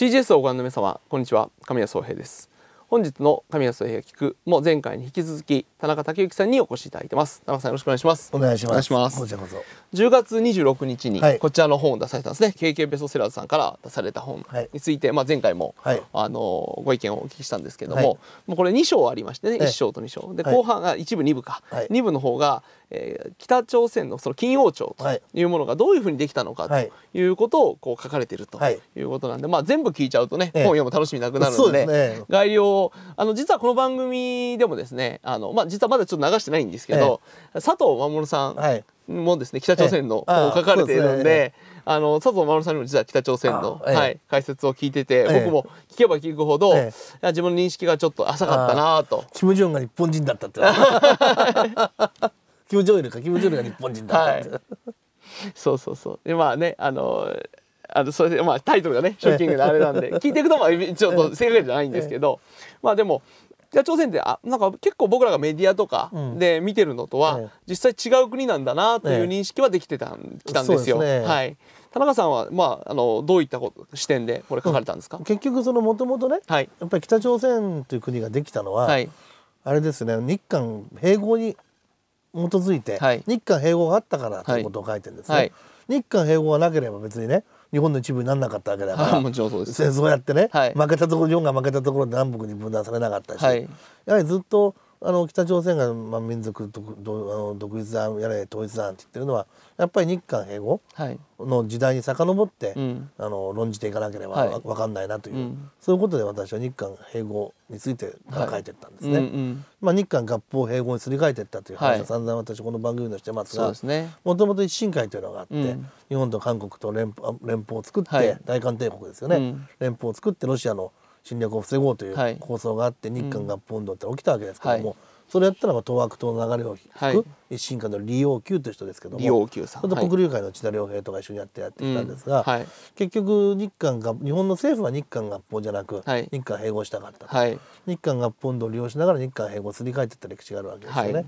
CGS をご覧の皆様こんにちは神谷総平です本日の神谷総平が聞くも前回に引き続き田中武之さんにお越しいただいてます田中さんよろしくお願いしますお願いしますこちらこそ10月26日にこちらの本を出されたんですね、はい、KK ベストセラーズさんから出された本について、はい、まあ前回も、はい、あのご意見をお聞きしたんですけども、もうこれ2章ありましてね1章と2章で後半が一部2部か、はい、2部の方がえー、北朝鮮のその金王朝というものがどういうふうにできたのかということをこう書かれているということなんで、まあ、全部聞いちゃうとね、本読む楽しみなくなるので,、ね、概要をあの実はこの番組でもですねあの、まあ、実はまだちょっと流してないんですけど、佐藤守さんもですね、北朝鮮の、書かれているので。あの佐藤守さんにも実は北朝鮮の、はい、解説を聞いてて、僕も聞けば聞くほど、自分の認識がちょっと浅かったなと。キム・ジョンが日本人だったって。キム・ジョンイルかキム・ジョイルが日本人だった、はい、そうそうそうでまあねあのあのそれでまあタイトルがねショッキングなあれなんで 聞いていくのはちょっと正確じゃないんですけど、まあでも北朝鮮ってあなんか結構僕らがメディアとかで見てるのとは、うん、実際違う国なんだなという認識はできてたん、きたんですよ。すね、はい田中さんは、まあ、あのどういったこと視点でこれ書かれたんですか、うん、結局そのもともとね、はい、やっぱり北朝鮮という国ができたのは、はい、あれですね日韓併合に基づいて、日韓併合があったからということを書いてるんですね、はい、日韓併合がなければ別にね日本の一部にならなかったわけだから、もちろんそうです戦争やってね、負けたところ日本が負けたところで南北に分断されなかったし、やはりずっとあの北朝鮮が、まあ、民族独あの独立だやれ統一だって言ってるのはやっぱり日韓併合の時代に遡って、はいうん、あの論じていかなければ、はい、分かんないなという、うん、そういうことで私は日韓併合について考えてったんですね。はいうんうん、まあ、日韓合法併合にすり替えてったという話を散々私この番組のしてますがもともと一新会というのがあって、うん、日本と韓国と連邦連邦を作って、大韓帝国ですよね、連邦を作ってロシアの侵略を防ごうという構想があって、日韓合本土って起きたわけですけども、それやったら東悪党の流れを引く、一進化の李王級という人ですけども李王さんと国流会の千田良平とか一緒にやってやってきたんですが、はい、結局日韓が日本の政府は日韓合本じゃなく、日韓併合したかったと、はい、日韓合本土を利用しながら日韓併合をすり替えていった歴史があるわけですよね。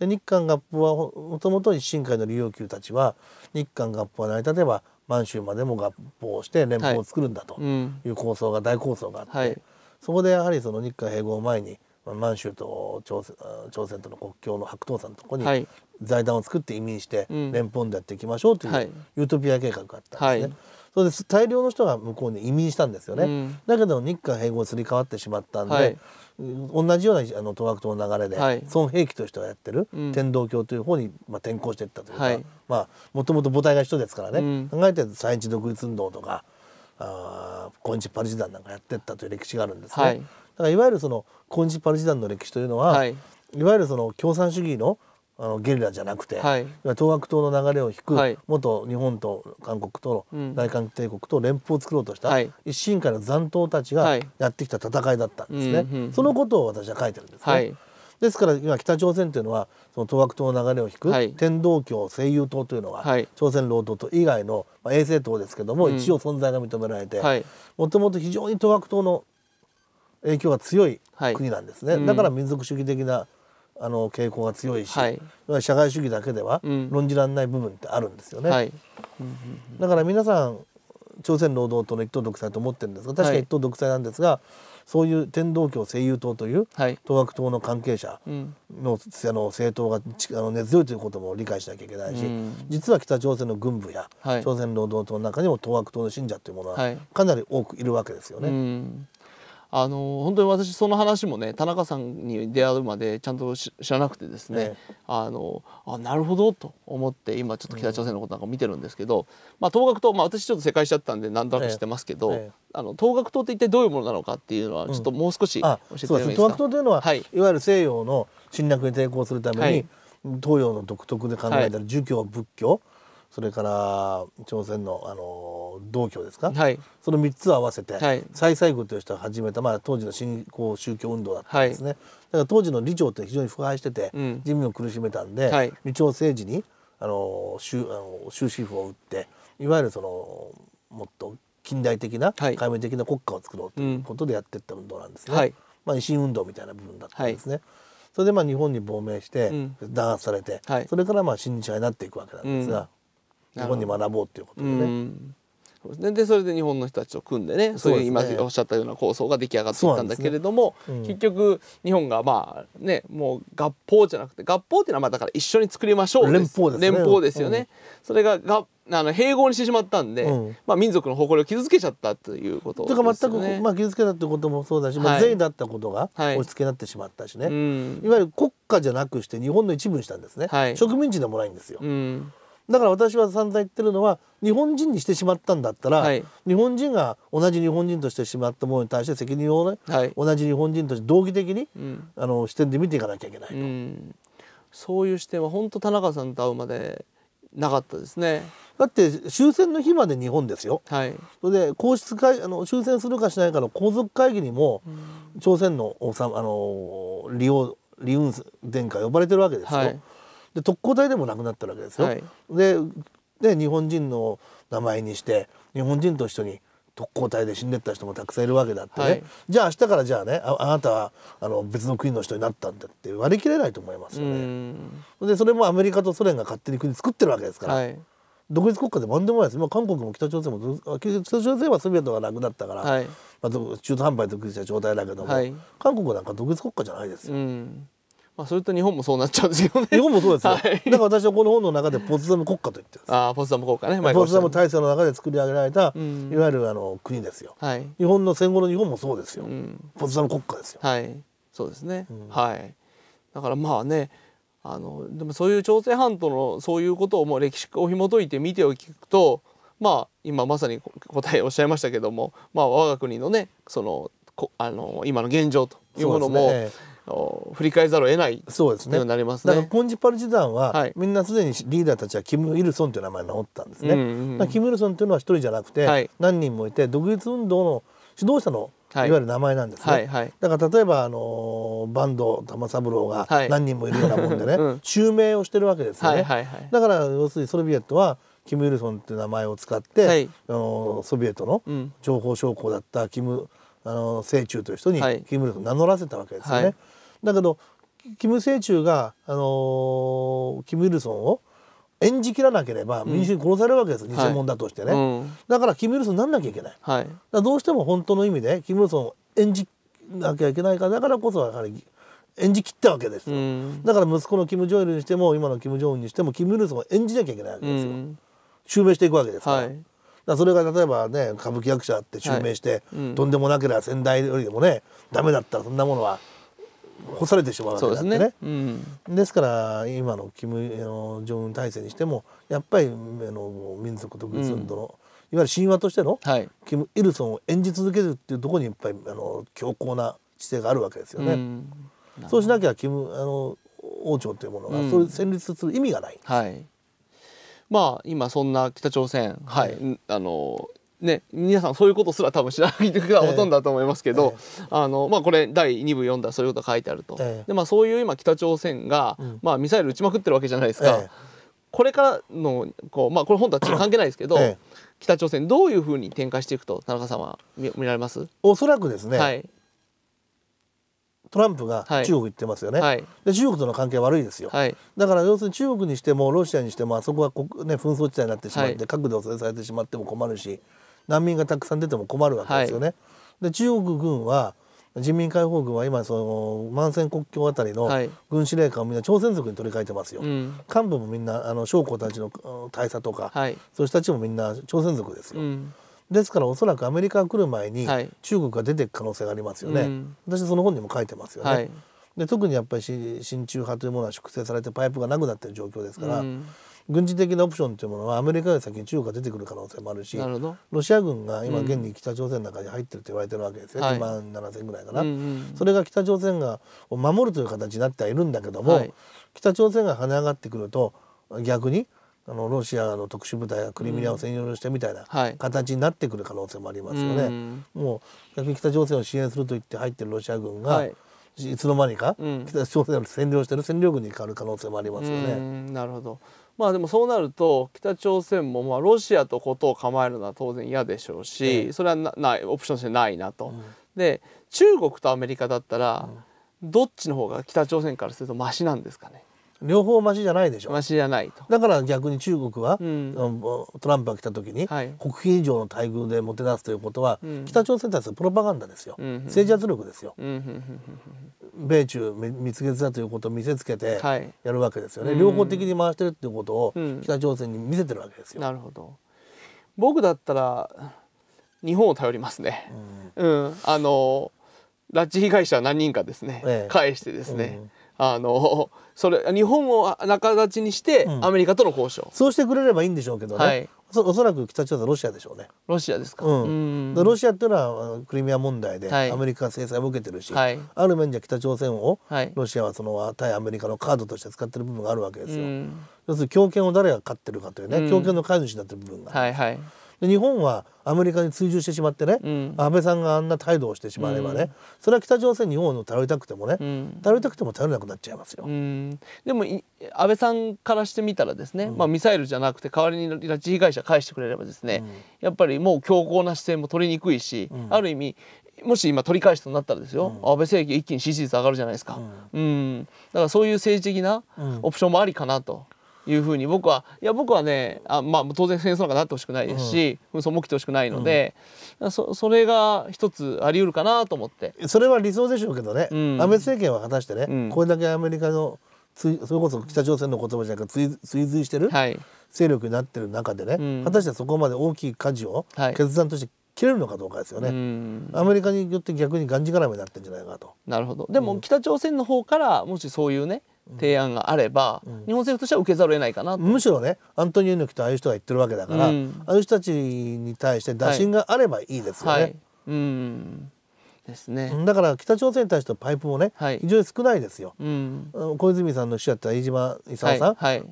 で日韓合本はもともと一進会の利用級たちは日韓合本は成り立てば満州までも合法して連邦を作るんだという構想が、大構想があって、はい、そこでやはりその日韓併合前に満州と朝鮮朝鮮との国境の白頭山のところに財団を作って移民して連邦でやっていきましょうというユートピア計画があったんですね。はい、そうです大量の人が向こうに移民したんですよね、うん、だけど日韓併合すり替わってしまったんで、はい、同じようなあの東博との流れで、はい、孫平気としてはやってる、うん、天道教という方に、まあ、転向していったというか、はい、まあもともと母体が人ですからね、うん、考えて三一独立運動とかあ今日パルチザンなんかやってったという歴史があるんですね。はい、だからいわゆるその今日パルチザンの歴史というのは、い、わゆるその共産主義のあのゲリラじゃなくて、はい、東白島の流れを引く、元日本と韓国との大韓帝国と連邦を作ろうとした、一進会の残党たちがやってきた戦いだったんですね、うんそのことを私は書いてるんですね。はいですから今北朝鮮というのはその東北党の流れを引く、天道教西友党というのは、朝鮮労働党以外の、まあ、衛星党ですけども、一応存在が認められてもともと非常に東北党の影響が強い国なんですね、はいうん、だから民族主義的なあの傾向が強いし、はい、社会主義だけでは論じられない部分ってあるんですよね。はい、だから皆さん朝鮮労働党の一党独裁と思ってるんですが確か一党独裁なんですが、はい、そういう天道教政友党という、東学党の関係者の,、あの政党があの根強いということも理解しなきゃいけないし、うん、実は北朝鮮の軍部や、朝鮮労働党の中にも東学党の信者というものはかなり多くいるわけですよね。うんあの本当に私その話もね田中さんに出会うまでちゃんと知らなくてですね、ええ、あのあなるほどと思って今ちょっと北朝鮮のことなんか見てるんですけど、うん、まあ、東学党、まあ、私ちょっと世界しちゃったんで何となく知ってますけど、え、あの東学党って一体どういうものなのかっていうのはちょっともう少し教えてもらえますか、うん、東学党というのは、い、わゆる西洋の侵略に抵抗するために、はい、東洋の独特で考えたら儒教仏教、それから朝鮮のあの道教ですか、はい、その3つを合わせて、最い、再軍という人が始めた、まあ、当時の新興宗教運動だったんですね、はい、だから当時の理朝って非常に腐敗してて、うん、人民を苦しめたんで、はい、理朝政治にあの終止符を打っていわゆるそのもっと近代的な、はい、解明的な国家を作ろうということでやっていった運動なんですね、まあ、維新運動みたいな部分だったんですね。それでまあ日本に亡命して弾圧されて、それからまあ新日派になっていくわけなんですが、うん日本に学ぼうっていうことでね。でそれで日本の人たちを組んでねそういう今おっしゃったような構想が出来上がっていったんだけれども、ねうん、結局日本がまあねもう合法じゃなくて合法っていうのはまあだから一緒に作りましょう連邦です、ね、連邦ですよね。うん、それががあの併合にしてしまったんで、うん、まあ、民族の誇りを傷つけちゃったということ、ね、とか全く、まあ、傷つけたってこともそうだし、まあ、税だったことが押し付けになってしまったしね、はいはい、いわゆる国家じゃなくして日本の一部にしたんですね、はい、植民地でもないんですよ。うんだから私は散々言ってるのは日本人にしてしまったんだったら、はい、日本人が同じ日本人としてしまったものに対して責任をね、はい、同じ日本人として同義的に、うん、あの視点で見ていかなきゃいけないと。うそういう視点は本当田中さんと会うまでなかったですね。だって終戦の日まで日本ですよ。はい、それで皇室会あの終戦するかしないかの皇族会議にも、朝鮮の王様あの李雲殿下呼ばれてるわけですよ。はいで特攻隊でもなくなったわけですよ。はい、でで日本人の名前にして日本人と一緒に特攻隊で死んでった人もたくさんいるわけだってね、はい、じゃあ明日からじゃあねあなたはあの別の国の人になったんだって割り切れないと思いますよね。でそれもアメリカとソ連が勝手に国作ってるわけですから。はい独立国家でもんでもないですあ韓国も北朝鮮も北朝鮮はソビエトがなくなったから、はい、まあ、中途半端に独立した状態だけども、はい、韓国なんか独立国家じゃないですよ、うん、まあ、それと日本もそうなっちゃうんですよね。日本もそうですよ。だから私はこの本の中でポツダム国家と言ってるああ、ポツダム国家ね。ポツダム体制の中で作り上げられた、いわゆるあの国ですよ、はい。日本の戦後の日本もそうですよ。うん、ポツダム国家ですよ。はい。そうですね。はい。だからまあね、あのでもそういう朝鮮半島のそういうことをもう歴史を紐解いて見ておくと、まあ今まさに答えおっしゃいましたけども、まあ我が国のね、そのこあの今の現状というものも、ね。ええ振り返ざるを得ないそうですねなりますねだからポンジパル時代は、はい、みんなすでにリーダーたちはキム・イルソンという名前を名乗ったんですね、うんうんうん、キム・イルソンというのは一人じゃなくて、はい、何人もいて独立運動の指導者のい、わゆる名前なんですね、はいはい、だから例えばあの坂東玉三郎が何人もいるようなもんでね、うん、襲名をしてるわけですよね、はいはいはい、だから要するにソビエットはキム・イルソンっていう名前を使って、はい、あのソビエトの情報将校だったキム、あの清中という人にキム・イルソン名乗らせたわけですよね、はいだけど金正中が、あのー、キム・イルソンを演じきらなければ民主に殺されるわけです、うん、偽物だとしてね、はいだからキム・イルソンにならなきゃいけない、はい、どうしても本当の意味でキム・イルソンを演じなきゃいけないからだからこそやはり演じきったわけですうん、だから息子のキム・ジョイルにしても今のキム・ジョンウンにしてもキム・イルソンを演じなきゃいけないわけですよ、襲名していくわけですから。はいだそれが例えばね歌舞伎役者って襲名して、はいうん、とんでもなければ先代よりでもねダメだったらそんなものは干されてしまうわけだってね。ねうん、ですから今のキム・ジョン体制にしてもやっぱりあの民族独立運動の、いわゆる神話としての、はい、キム・イルソンを演じ続けるっていうところにやっぱりあの強硬な姿勢があるわけですよね。うん、そうしなきゃキムあの王朝というものが、うん、そういう戦慄する意味がない。はいまあ今そんな北朝鮮、はい、あのね、皆さんそういうことすら多分知らない方がほとんどだと思いますけど、えあのまあ、これ第2部読んだらそういうことが書いてあると、え、でまあ、そういう今北朝鮮が、うん、まあ、ミサイル撃ちまくってるわけじゃないですか、これからのこう、まあ、これ本とは関係ないですけど、北朝鮮どういうふうに展開していくと田中さんは見られますおそらくですね、はい、トランプが中国行ってますよね、はい、で中国との関係悪いですよ、はい、だから要するに中国にしてもロシアにしてもあそこはね、紛争地帯になってしまって、核で汚染されてしまっても困るし難民がたくさん出ても困るわけですよね。で中国軍は人民解放軍は今その満戦国境あたりの軍司令官をみんな朝鮮族に取り替えてますよ、うん、幹部もみんなあの将校たちの大佐とか、はい、そういう人たちもみんな朝鮮族ですよ、うん、ですからおそらくアメリカが来る前に中国が出ていく可能性がありますよね、はい私その本にも書いてますよね。はい、で特にやっぱり親中派というものは粛清されてパイプがなくなっている状況ですから、うん、軍事的なオプションというものはアメリカより先に中国が出てくる可能性もあるしロシア軍が今現に北朝鮮の中に入ってると言われてるわけですよ、ね、はい、2万7,000ぐらいかな、うんうん、それが北朝鮮がを守るという形になってはいるんだけども、北朝鮮が跳ね上がってくると逆にあのロシアの特殊部隊がクリミアを占領してみたいな形になってくる可能性もありますよね。うん、もう逆に北朝鮮を支援すると言って入ってるロシア軍が、はい、いつの間にか、北朝鮮を占領してる占領軍に変わる可能性もありますよね。なるほどまあでもそうなると北朝鮮もまあロシアとことを構えるのは当然嫌でしょうし、それはないオプションとしてないなと。で中国とアメリカだったら、どっちの方が北朝鮮からするとマシなんですかね両方マシじゃないでしょマシじゃないだから逆に中国は、うん、トランプが来た時に、はい、国賓以上の待遇でもてなすということは、うん、北朝鮮に対するプロパガンダですよ、うん、政治圧力ですよ、うん、米中蜜月だということを見せつけてやるわけですよね、はい、両方的に回してるっていうことを北朝鮮に見せてるわけですよ、なるほど僕だったら日本を頼りますね、うんあの拉致被害者何人かですね、ええ、返してですね、あのそれ日本を仲立ちにしてアメリカとの交渉、うん、そうしてくれればいいんでしょうけどね、はい、おそらく北朝鮮ロシアでしょうねロシアですか、うん、ロシアっていうのはクリミア問題でアメリカが制裁を受けてるし、はい、ある面じゃ北朝鮮を、ロシアはその対アメリカのカードとして使ってる部分があるわけですよ、うん、要するに強権を誰が勝ってるかというね、強権の飼い主になってる部分が、はいはい日本はアメリカに追従してしまってね、うん、安倍さんがあんな態度をしてしまえばね、うん、それは北朝鮮日本を頼りたくてもね、うん、頼りたくても頼れなくなっちゃいますよ。でも安倍さんからしてみたらですね、まあ、ミサイルじゃなくて代わりに拉致被害者返してくれればですね、やっぱりもう強硬な姿勢も取りにくいし、ある意味もし今取り返すとなったらですよ、安倍政権一気に支持率上がるじゃないですか、うんだからそういう政治的なオプションもありかなというふうに僕はいや僕はねあ、まあ、当然戦争なんかなってほしくないですし、紛争も起きてほしくないので、うん、そそれが一つあり得るかなと思ってそれは理想でしょうけどね、うん、安倍政権は果たしてね、うん、これだけアメリカのそれこそ北朝鮮の言葉じゃなくて追随してる勢力になってる中でね、はい、果たしてそこまで大きい舵を決断として、切れるのかどうかですよね。アメリカによって逆にがんじがらめになってんじゃないかと。なるほど。でも北朝鮮の方からもしそういうね、提案があれば、うん、日本政府としては受けざるを得ないかなむしろねアントニオ猪木とああいう人が言ってるわけだから、うん、ああいう人たちに対して打診があればいいですよね。はいはい、うんですね、だから北朝鮮に対してのパイプもね、はい、非常に少ないですよ、うん、小泉さんの秘書やった飯島功さん、はいはい、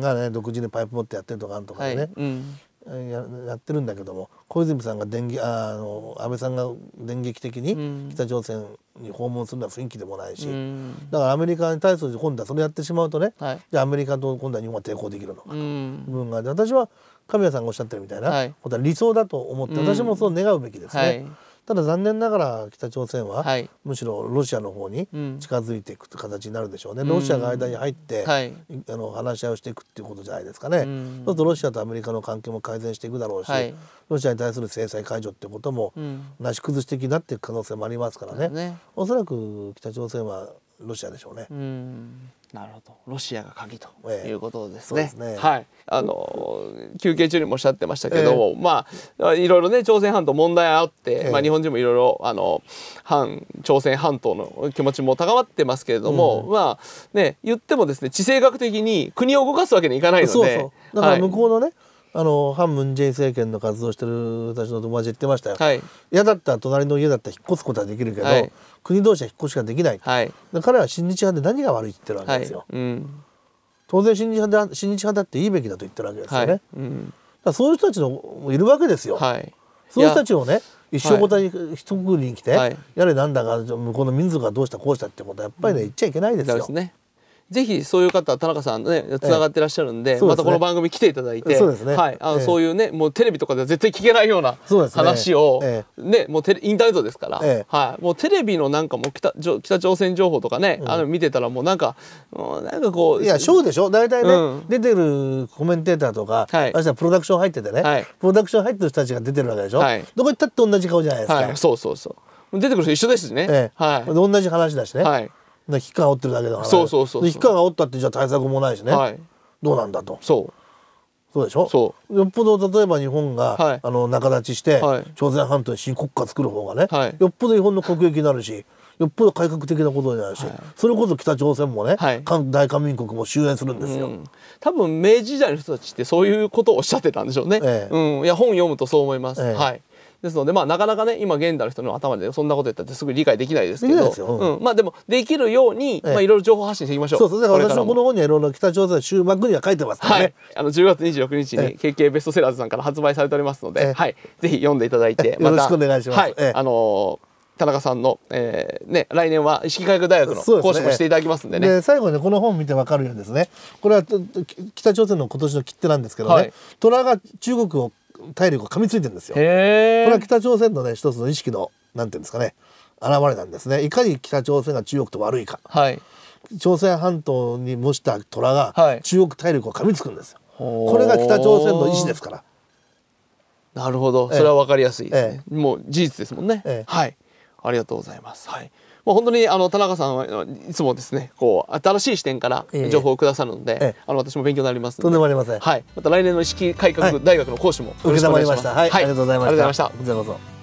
がね独自にパイプ持ってやってるとかあるとかね、うんややってるんだけども小泉さんが電撃あの安倍さんが電撃的に北朝鮮に訪問するのは雰囲気でもないし、うん、だからアメリカに対する今度はそれやってしまうとね、はい、じゃあアメリカと今度は日本は抵抗できるのかと、うん、部分があって私は神谷さんがおっしゃってるみたいなことは理想だと思って、私もそう願うべきですね。はいただ残念ながら北朝鮮は、はい、むしろロシアの方に近づいていくという形になるでしょうね、うん、ロシアが間に入って、はい、あの話し合いをしていくっていうことじゃないですかね、うん、そうするとロシアとアメリカの関係も改善していくだろうし、はい、ロシアに対する制裁解除っていうこともなし崩し的になっていく可能性もありますからね、ねおそらく北朝鮮はロシアでしょうね。うなるほどロシアが鍵ということですね。えー、すねはい、あの休憩中にもおっしゃってましたけども、えー、まあいろいろね朝鮮半島問題あって、えー、まあ、日本人もいろいろあの反朝鮮半島の気持ちも高まってますけれども、うん、まあね言ってもですね地政学的に国を動かすわけにいかないのでそうそうだから向こうのね、はいあの反ムン・ジェイン政権の活動してる私の友達言ってましたよ、はい、嫌だったら隣の家だったら引っ越すことはできるけど、はい、国同士は引っ越しができない、はい、彼は親日派で何が悪いって言ってるわけですよ、うん、当然親日派だ親日派だっていいべきだと言ってるわけですよね、うん、だそういう人たちのいるわけですよ、そういう人たちをね一生ごとに一国に来て、やれなんだか向こうの民族がどうしたこうしたってことはやっぱりね、言っちゃいけないですよ。ですねぜひそういう方田中さんねつながってらっしゃるんでええでね、またこの番組来ていただいてそうですね、はいあの、そういうねもうテレビとかでは絶対聞けないような話をねね、もうテレインターネットですから、はい、もうテレビのなんかも北北朝鮮情報とかね、うん、あの見てたらもうなんかもうなんかこういやショーでしょ大体ね、うん、出てるコメンテーターとか、はい、あプロダクション入っててね、はい、プロダクション入ってる人たちが出てるわけでしょ、はい、どこ行ったって同じ顔じゃないですか、はい、そうそうそう出てくる人一緒ですね、はい、同じ話だしね、はいで危機感煽ってるだけだから、ね、そうそうそう危機感煽ったってじゃあ対策もないしね、はい、どうなんだとそうそうでしょそうよっぽど例えば日本が、はい、あの仲立ちして、はい、朝鮮半島に新国家作る方がね、はい、よっぽど日本の国益になるしよっぽど改革的なことになるし、はい、それこそ北朝鮮もね、はい、大韓民国も終焉するんですよ、うん、多分明治時代の人たちってそういうことをおっしゃってたんでしょうね、ええ、うん、いや本読むとそう思います、え、はいですので、まあ、なかなかね今現代の人の頭でそんなこと言ったってすぐ理解できないですけど、うんうん、まあでもできるように、ええ、まあ、いろいろ情報発信していきましょうそうそうだ私のこの本にはいろいろ北朝鮮の終幕には書いてますからね、はい、あの10月26日に KK ベストセラーズさんから発売されておりますので、はい、ぜひ読んでいただいて、ま、よろしくお願いします、はい、あのー田中さんの、えーね、来年は意識改革大学の講師もしていただきますんでね。で、ね、最後に、ね、この本見てわかるようにですねこれは北朝鮮の今年の切手なんですけどね、はい、虎が中国を体力が噛みついてるんですよ。これは北朝鮮のね一つの意識のなんていうんですかね現れなんですね。いかに北朝鮮が中国と悪いか。はい、朝鮮半島に模した虎が中国体力を噛みつくんですよ。これが北朝鮮の意志ですから。なるほど、それはわかりやすいですね。ええ、もう事実ですもんね。ええ、はい、ありがとうございます。はい。もう本当にあの田中さんはいつもですねこう新しい視点から情報をくださるので、ええ、あの私も勉強になりますとんでもありませんはいまた来年の意識改革大学の講師も承りました、はい、はい、ありがとうございましたこちらこそ